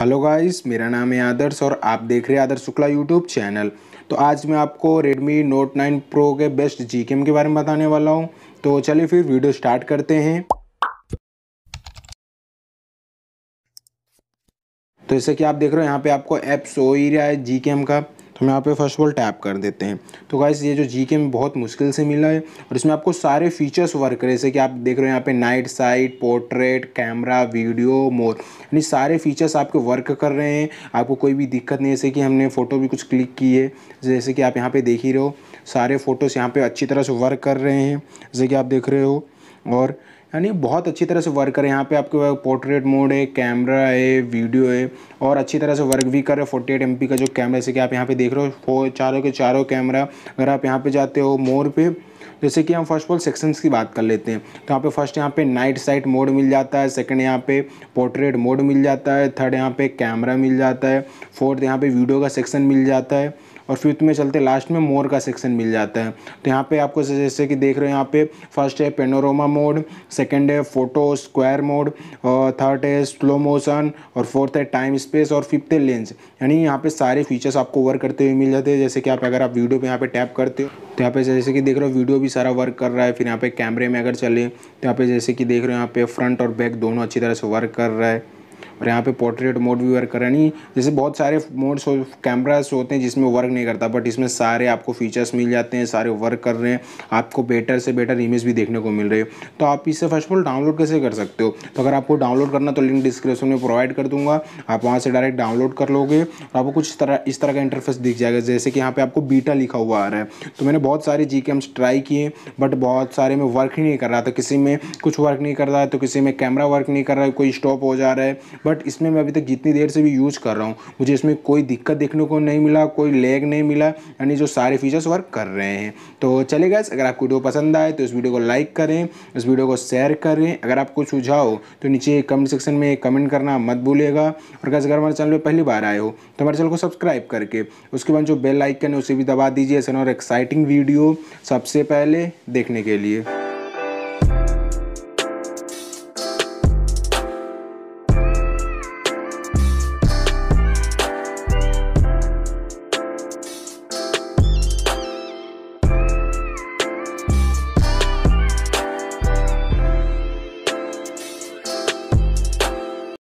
hello guys मेरा नाम है आदर्श और आप देख रहे हैं आदर्श शुक्ला यूट्यूब चैनल तो आज मैं आपको रेडमी नोट 9 प्रो के बेस्ट जी के बारे में बताने वाला हूं तो चलिए फिर वीडियो स्टार्ट करते हैं तो जैसे कि आप देख रहे हो यहाँ पे आपको ऐप शो ही रहा है जी का हम यहाँ पे फर्स्ट ऑल टैप कर देते हैं तो गाइस ये जो जी के में बहुत मुश्किल से मिला है और इसमें आपको सारे फीचर्स वर्क करे जैसे कि आप देख रहे हो यहाँ पे night sight portrait camera video mode यानी सारे फीचर्स आपके वर्क कर रहे हैं आपको कोई भी दिक्कत नहीं जैसे कि हमने फ़ोटो भी कुछ क्लिक की है जैसे कि आप यहाँ पर देख ही रहे हो सारे फ़ोटोज़ यहाँ पर अच्छी तरह से वर्क कर रहे हैं जैसे कि आप देख रहे हो और यानी बहुत अच्छी तरह से वर्क करें यहाँ पे आपके पोर्ट्रेट मोड है कैमरा है वीडियो है और अच्छी तरह से वर्क भी कर रहे फोर्टी एट एम का जो कैमरा जैसे कि आप यहाँ पे देख रहे हो चारों के चारों कैमरा अगर आप यहाँ पे जाते हो मोर पे जैसे कि हम फर्स्ट ऑफ ऑल सेक्शंस की बात कर लेते हैं तो यहाँ पे फर्स्ट यहाँ पे नाइट साइट मोड मिल जाता है सेकंड यहाँ पे पोर्ट्रेट मोड मिल जाता है थर्ड यहाँ पे कैमरा मिल जाता है फोर्थ यहाँ पे वीडियो का सेक्शन मिल जाता है और फिफ्थ में चलते लास्ट में मोर का सेक्शन मिल जाता है तो यहाँ पे आपको जैसे कि देख रहे हो यहाँ पे फर्स्ट है पेनोरोमा मोड सेकेंड है फोटो स्क्वायर मोड और थर्ड है स्लो मोशन और फोर्थ है टाइम स्पेस और फिफ्थ है लेंस यानी यहाँ पे सारे फीचर्स आपको वर्क करते हुए मिल जाते हैं जैसे कि आप अगर आप वीडियो पर यहाँ पर टैप करते हो तो यहाँ पे जैसे कि देख रहे हो वीडियो भी सारा वर्क कर रहा है फिर यहाँ पे कैमरे में अगर चले तो यहाँ पे जैसे कि देख रहे हो यहाँ पे फ्रंट और बैक दोनों अच्छी तरह से वर्क कर रहा है और यहाँ पे पोर्ट्रेट मोड भी वर्क करा नहीं जैसे बहुत सारे मोड्स कैमराज होते हैं जिसमें वर्क नहीं करता बट इसमें सारे आपको फीचर्स मिल जाते हैं सारे वर्क कर रहे हैं आपको बेटर से बेटर इमेज भी देखने को मिल रही है तो आप इसे फर्स्ट ऑफ ऑल डाउनलोड कैसे कर सकते हो तो अगर आपको डाउनलोड करना तो लिंक डिस्क्रिप्शन में प्रोवाइड कर दूंगा आप वहाँ से डायरेक्ट डाउनलोड कर लोगे और आपको कुछ तरह इस तरह का इंटरफेस दिख जाएगा जैसे कि यहाँ पर आपको बीटा लिखा हुआ आ रहा है तो मैंने बहुत सारे जी ट्राई किए बट बहुत सारे में वर्क ही नहीं कर रहा था किसी में कुछ वर्क नहीं कर रहा है तो किसी में कैमरा वर्क नहीं कर रहा है कोई स्टॉप हो जा रहा है बट बट इसमें मैं अभी तक जितनी देर से भी यूज़ कर रहा हूँ मुझे इसमें कोई दिक्कत देखने को नहीं मिला कोई लेग नहीं मिला यानी जो सारे फीचर्स वर्क कर रहे हैं तो चले गए अगर आपको वीडियो पसंद आए तो इस वीडियो को लाइक करें इस वीडियो को शेयर करें अगर आपको सुझाओ तो नीचे कमेंट सेक्शन में कमेंट करना मत भूलेगा और गैस अगर हमारे चैनल पर पहली बार आए हो तो हमारे चैनल को सब्सक्राइब करके उसके बाद जो बेल आइकन है उसे भी दबा दीजिए ऐसा और एक्साइटिंग वीडियो सबसे पहले देखने के लिए